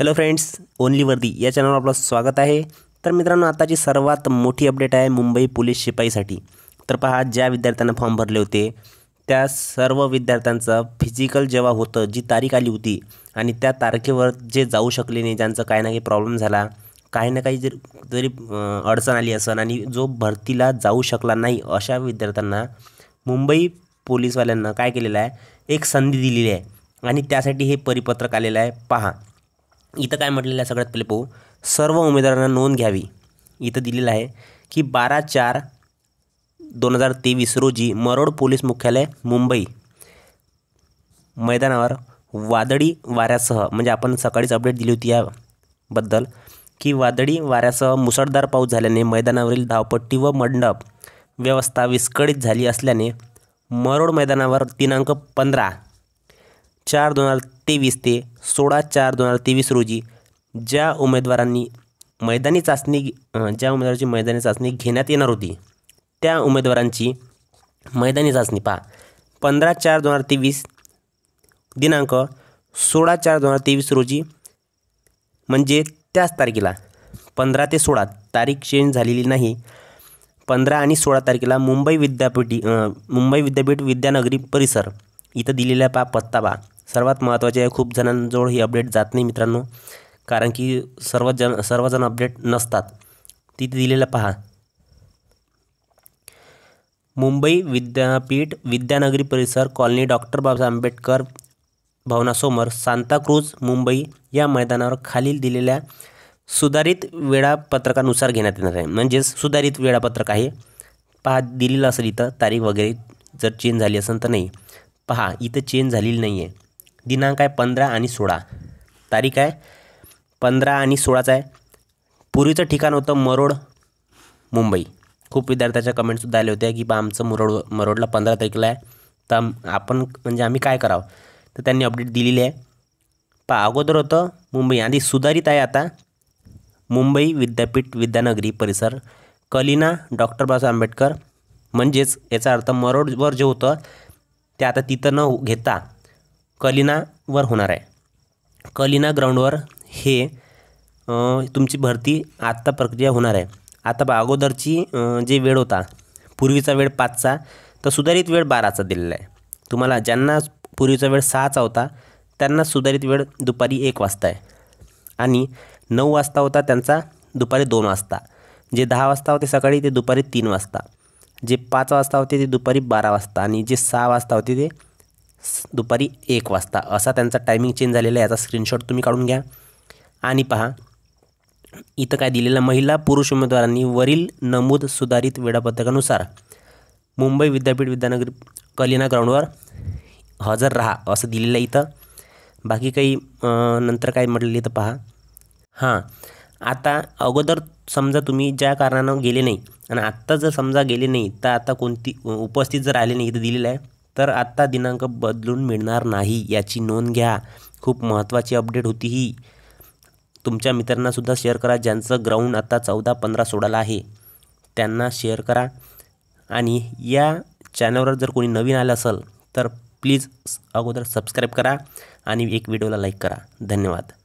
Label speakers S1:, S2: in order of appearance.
S1: hello friends only वर्दी या चॅनलवर आपलं स्वागत आहे तर मित्रांनो आताची सर्वात मोठी अपडेट आहे मुंबई पोलीस शिपाईसाठी तर पहा ज्या विद्यार्थ्यांना फॉर्म भरले होते त्या सर्व विद्यार्थ्यांचं फिजिकल जेव्हा होतं जी तारीख आली होती आणि त्या तारखेवर जे जाऊ शकले नाही ज्यांचं काही ना काही प्रॉब्लेम झाला काही ना काही जर जरी अडचण आली असेल आणि जो भरतीला जाऊ शकला नाही अशा विद्यार्थ्यांना मुंबई पोलिसवाल्यांना काय केलेलं आहे एक संधी दिलेली आहे आणि त्यासाठी हे परिपत्रक आलेलं आहे पहा इथं काय म्हटलेलं आहे सगळ्यात पहिले पाहू सर्व उमेदवारांना नोंद घ्यावी इथं दिलेलं आहे की बारा चार दोन हजार तेवीस रोजी मरोड पोलीस मुख्यालय मुंबई मैदानावर वादळी वाऱ्यासह म्हणजे आपण सकाळीच अपडेट दिली होती याबद्दल की वादळी वाऱ्यासह मुसळधार पाऊस झाल्याने मैदानावरील धावपट्टी व मंडप व्यवस्था विस्कळीत झाली असल्याने मरोड मैदानावर दिनांक पंधरा चार दोन हजार तेवीस ते सोळा चार दोन हजार तेवीस रोजी ज्या उमेदवारांनी मैदानी चाचणी ज्या उमेदवारांची मैदानी चाचणी घेण्यात येणार होती त्या उमेदवारांची मैदानी चाचणी पहा पंधरा चार दोन हजार तेवीस दिनांक सोळा चार दोन हजार तेवीस रोजी म्हणजे त्याच तारखेला पंधरा ते सोळा तारीख चेंज झालेली नाही पंधरा आणि सोळा तारखेला मुंबई विद्यापीठी मुंबई विद्यापीठ विद्यानगरी परिसर इथं दिलेला पा पत्ता पा सर्वात महत्त्वाचे आहे खूप जणांजवळ ही अपडेट जात नाही मित्रांनो कारण की सर्व सर्वजण अपडेट नसतात ती दिलेलं पहा मुंबई विद्यापीठ विद्यानगरी परिसर कॉलनी डॉक्टर बाबासाहेब आंबेडकर भवनासमोर सांताक्रूज मुंबई या मैदानावर खालील दिलेल्या सुधारित वेळापत्रकानुसार घेण्यात येणार आहे म्हणजेच सुधारित वेळापत्रक आहे पहा दिलेलं असेल इथं तारीख वगैरे जर चेंज झाली असेल तर नाही पहा इथं चेंज झालेली नाही आहे दिनांक आहे पंधरा आणि सोळा तारीख आहे पंधरा आणि सोळाचा आहे पूर्वीचं ठिकाण होतं मरोड मुंबई खूप विद्यार्थ्याच्या कमेंटसुद्धा आले होते की बा आमचं मरोड मरोडला पंधरा तारखेला आहे तर आपण म्हणजे आम्ही काय करावं तर त्यांनी अपडेट दिलेली आहे पा अगोदर होतं मुंबई आधी सुधारित आहे आता मुंबई विद्यापीठ विद्यानगरी परिसर कलिना डॉक्टर बाबासाहेब आंबेडकर म्हणजेच याचा अर्थ मरोडवर जे होतं ते आता तिथं न घेता कलिनावर होणार आहे कलिना ग्राउंडवर हे तुमची भरती आत्ता प्रक्रिया होणार आहे आता बा अगोदरची जे वेळ होता पूर्वीचा वेळ पाचचा तर सुधारित वेळ बाराचा दिलेला आहे तुम्हाला ज्यांना पूर्वीचा वेळ सहाचा होता त्यांना सुधारित वेळ दुपारी एक वाजता आहे आणि नऊ वाजता होता त्यांचा दुपारी दोन वाजता जे दहा वाजता होते सकाळी ते दुपारी तीन वाजता जे पाच वाजता होते ते दुपारी बारा वाजता आणि जे सहा वाजता होते ते दुपारी एक वाजता असा त्यांचा टायमिंग चेंज झालेला आहे याचा स्क्रीनशॉट तुम्ही काढून घ्या आणि पहा इथं काय दिलेलं महिला पुरुष उमेदवारांनी वरील नमूद सुधारित वेळापत्रकानुसार मुंबई विद्यापीठ विद्यानगर कलिना ग्राउंडवर हजर राहा असं दिलेलं आहे इथं बाकी काही नंतर काय म्हटलेलं इथं पहा हां आता अगोदर समजा तुम्ही ज्या कारणानं गेले नाही आणि आत्ता जर समजा गेले नाही तर आता कोणती उपस्थित जर आले नाही इथं दिलेलं आहे तर आत्ता दिनांक बदलून मिळणार नाही याची नोंद घ्या खूप महत्त्वाची अपडेट होती ही तुमच्या मित्रांनासुद्धा शेअर करा ज्यांचं ग्राउंड आता चौदा पंधरा सोडायला आहे त्यांना शेअर करा आणि या चॅनलवर जर कोणी नवीन आलं असेल तर प्लीज अगोदर सबस्क्राईब करा आणि एक व्हिडिओला लाईक करा धन्यवाद